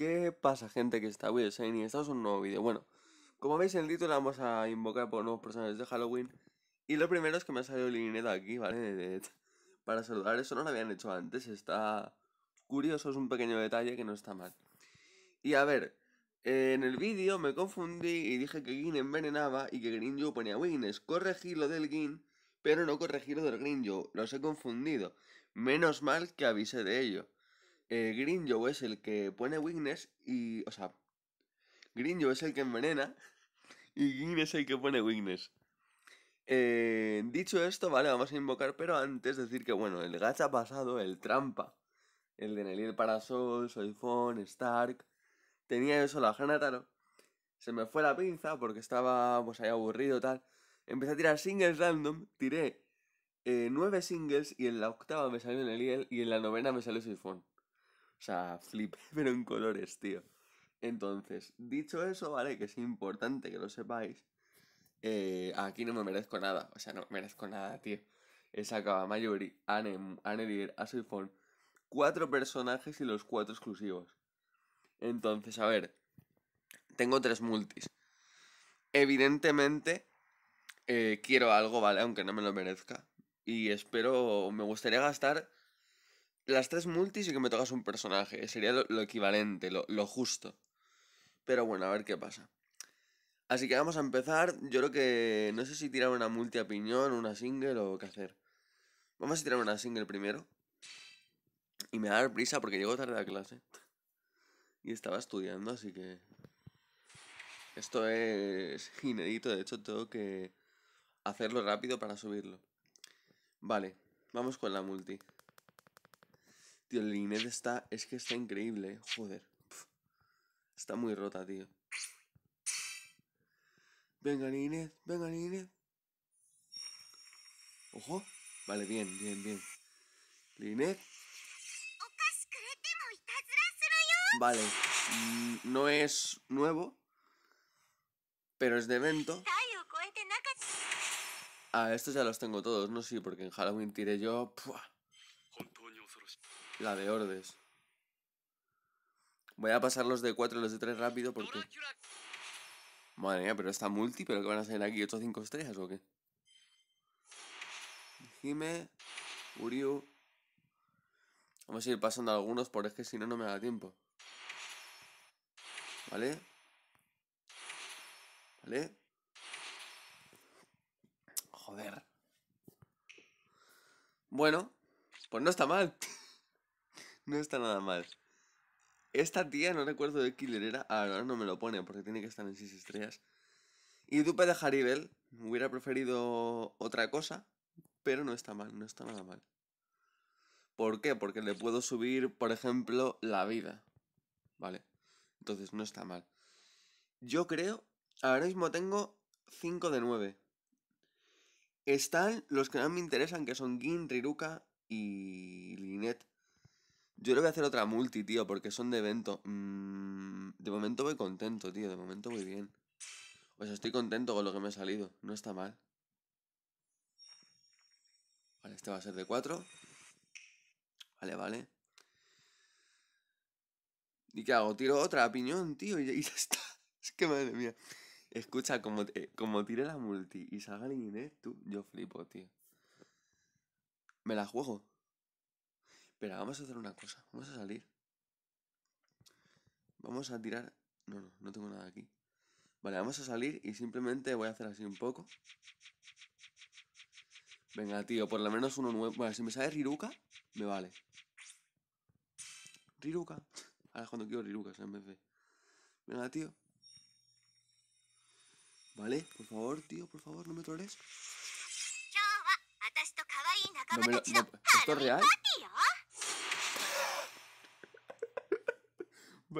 ¿Qué pasa, gente? Que está Will y estamos en un nuevo vídeo. Bueno, como veis en el título vamos a invocar por nuevos personajes de Halloween. Y lo primero es que me ha salido Lineta aquí, ¿vale? para saludar, eso no lo habían hecho antes. Está curioso, es un pequeño detalle que no está mal. Y a ver, eh, en el vídeo me confundí y dije que Gin envenenaba y que Grinjo ponía Wines Corregí lo del Gin, pero no corregí lo del yo Los he confundido. Menos mal que avisé de ello eh, es el que pone Weakness y. O sea, Green es el que envenena y Green es el que pone Weakness. Eh, dicho esto, vale, vamos a invocar, pero antes decir que, bueno, el gacha pasado, el trampa, el de Neliel Parasol, Soifón, Stark, tenía eso la Hanataro. Se me fue la pinza porque estaba, pues ahí aburrido tal. Empecé a tirar singles random, tiré eh, nueve singles y en la octava me salió Neliel y en la novena me salió Soifón. O sea, flip, pero en colores, tío. Entonces, dicho eso, ¿vale? Que es importante que lo sepáis. Eh, aquí no me merezco nada. O sea, no merezco nada, tío. He sacado a Mayuri, Anelier, Asifon Cuatro personajes y los cuatro exclusivos. Entonces, a ver. Tengo tres multis. Evidentemente, eh, quiero algo, ¿vale? Aunque no me lo merezca. Y espero. Me gustaría gastar las tres multis y que me tocas un personaje. Sería lo, equivalente, lo, justo. Pero bueno, a ver qué pasa. Así que vamos a empezar. Yo creo que. No sé si tirar una multi a piñón, una single o qué hacer. Vamos a tirar una single primero. Y me va a dar prisa porque llego tarde a clase. Y estaba estudiando, así que. Esto es inédito, de hecho tengo que hacerlo rápido para subirlo. Vale, vamos con la multi. Tío, el Inet está. Es que está increíble, ¿eh? joder. Está muy rota, tío. Venga, Inet, venga, Inet. Ojo. Vale, bien, bien, bien. Linet. Vale. Mm, no es nuevo. Pero es de evento. Ah, estos ya los tengo todos, no sé, sí, porque en Halloween tiré yo. La de Ordes. Voy a pasar los de 4 y los de 3 rápido porque... Madre mía, pero está multi, ¿pero qué van a salir aquí? ¿8, 5 estrellas o qué? Jime, Uriu... Vamos a ir pasando algunos porque es que si no, no me da tiempo. ¿Vale? ¿Vale? Joder. Bueno, pues no está mal. No está nada mal. Esta tía, no recuerdo de killer era, ahora no me lo pone porque tiene que estar en 6 estrellas. Y Dupe de Haribel, hubiera preferido otra cosa, pero no está mal, no está nada mal. ¿Por qué? Porque le puedo subir, por ejemplo, la vida. ¿Vale? Entonces no está mal. Yo creo, ahora mismo tengo 5 de 9. Están los que más me interesan, que son Gin, Riruka y Linette. Yo le voy a hacer otra multi, tío, porque son de evento. Mm, de momento voy contento, tío. De momento voy bien. O sea, estoy contento con lo que me ha salido. No está mal. Vale, este va a ser de 4. Vale, vale. ¿Y qué hago? Tiro otra piñón, tío, y ya está. Es que madre mía. Escucha, como, eh, como tire la multi y salga el Inés, tú, yo flipo, tío. Me la juego. Espera, vamos a hacer una cosa. Vamos a salir. Vamos a tirar... No, no, no tengo nada aquí. Vale, vamos a salir y simplemente voy a hacer así un poco. Venga, tío, por lo menos uno nuevo. Bueno, si me sale Riruka, me vale. Riruka. Ahora es cuando quiero Riruka, en vez de... Venga, tío. Vale, por favor, tío, por favor, no me troles. ¿Esto es real?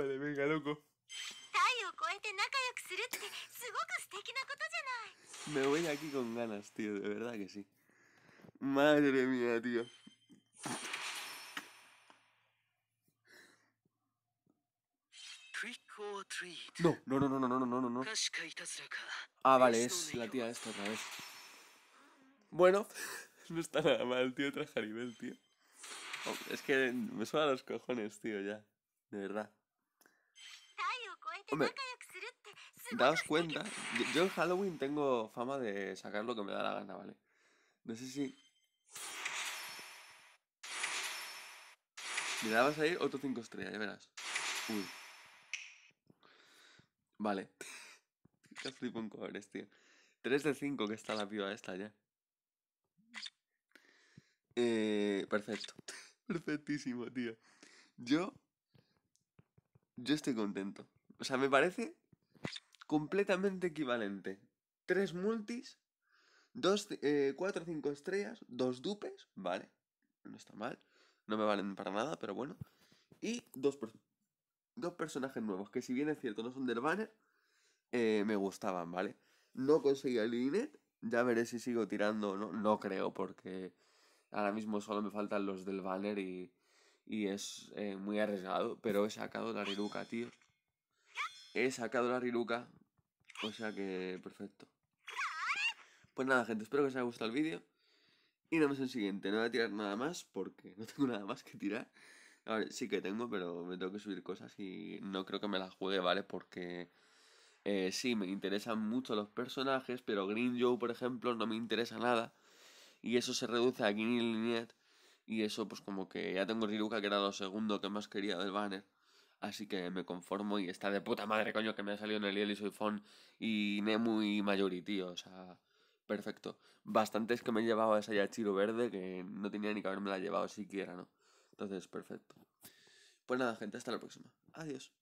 Vale, venga, loco. Este me voy aquí con ganas, tío, de verdad que sí. Madre mía, tío. No, no, no, no, no, no, no, no, no. Ah, vale, es la tía esta otra vez. Bueno, no está nada mal, tío, nivel, tío. Oh, es que me suena los cojones, tío, ya. De verdad. Hombre, daos cuenta, yo, en Halloween tengo fama de sacar lo que me da la gana, ¿vale? No sé si... Mira, vas a ir otro 5 estrellas, ya verás. Uy. Vale. Qué flipo en colores, tío. 3 de 5 que está la piba esta ya. Eh, perfecto. Perfectísimo, tío. Yo... Yo estoy contento. O sea, me parece completamente equivalente. Tres multis, dos, eh, cuatro o cinco estrellas, dos dupes, vale, no está mal, no me valen para nada, pero bueno. Y dos, dos personajes nuevos, que si bien es cierto, no son del banner, eh, me gustaban, ¿vale? No conseguí el Inet, ya veré si sigo tirando, no, no creo, porque ahora mismo solo me faltan los del banner y, y es eh, muy arriesgado, pero he sacado la Riruka, tío. He sacado la Riluca. O sea que perfecto. Pues nada, gente, espero que os haya gustado el vídeo. Y nos vemos en el siguiente. No voy a tirar nada más porque no tengo nada más que tirar. A ver, sí que tengo, pero me tengo que subir cosas y no creo que me las juegue, ¿vale? Porque eh, sí, me interesan mucho los personajes, pero Green Joe, por ejemplo, no me interesa nada. Y eso se reduce a Ginny Lynette. Y eso, pues como que ya tengo Riruka, que era lo segundo que más quería del banner. Así que me conformo y está de puta madre, coño, que me ha salido en el y Soy Fon y Nemu y Mayuri, tío. O sea, perfecto. Bastante es que me he llevado esa Yachiro verde que no tenía ni que haberme la llevado siquiera, ¿no? Entonces, perfecto. Pues nada, gente, hasta la próxima. Adiós.